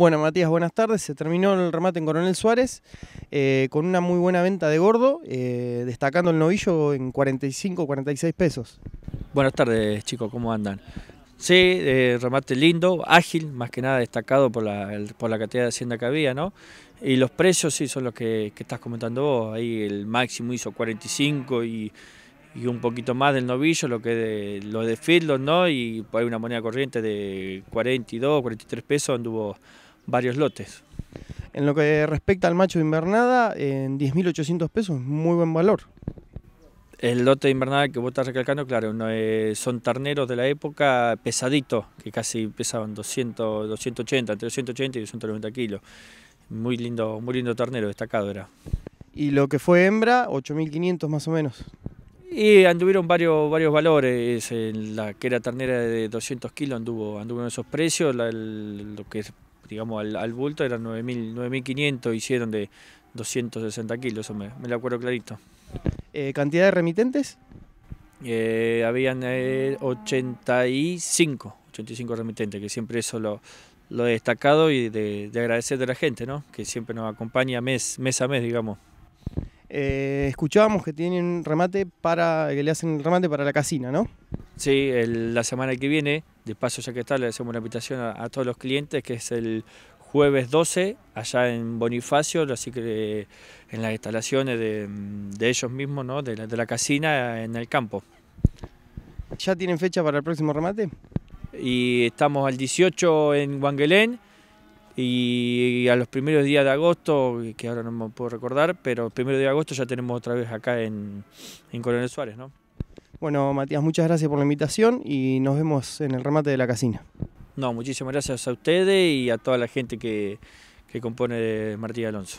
Bueno, Matías, buenas tardes. Se terminó el remate en Coronel Suárez eh, con una muy buena venta de gordo, eh, destacando el novillo en 45, 46 pesos. Buenas tardes, chicos, ¿cómo andan? Sí, eh, remate lindo, ágil, más que nada destacado por la, cantidad de hacienda que había, ¿no? Y los precios, sí, son los que, estás comentando vos. Ahí el máximo hizo 45 y un poquito más del novillo, lo que de, lo de ¿no? Y hay una moneda corriente de 42, 43 pesos, anduvo varios lotes. En lo que respecta al macho de invernada, en 10.800 pesos, muy buen valor. El lote de invernada que vos estás recalcando, claro, son terneros de la época pesaditos, que casi pesaban 200, 280, entre 280 y 290 kilos. Muy lindo, muy lindo ternero, destacado era. ¿Y lo que fue hembra, 8.500 más o menos? Y anduvieron varios, varios valores, la que era ternera de 200 kilos anduvo, anduvo en esos precios, lo que es digamos, al, al bulto eran 9.500, hicieron de 260 kilos, eso me, me lo acuerdo clarito. Eh, ¿Cantidad de remitentes? Eh, habían 85, eh, 85 remitentes, que siempre eso lo, lo he destacado y de, de agradecer de la gente, ¿no? que siempre nos acompaña mes, mes a mes, digamos. Eh, escuchábamos que tienen remate para, que le hacen el remate para la casina, ¿no? Sí, la semana que viene, de paso ya que está, le hacemos una invitación a, todos los clientes, que es el jueves 12, allá en Bonifacio, así que eh, en las instalaciones de, ellos mismos, ¿no? De la, de la casina en el campo. ¿Ya tienen fecha para el próximo remate? Y estamos al 18 en Guanguelén y a los primeros días de agosto, que ahora no me puedo recordar, pero el primero de agosto ya tenemos otra vez acá en, en Coronel Suárez, ¿no? Bueno, Matías, muchas gracias por la invitación y nos vemos en el remate de la casina. No, muchísimas gracias a ustedes y a toda la gente que, que compone Martí Alonso.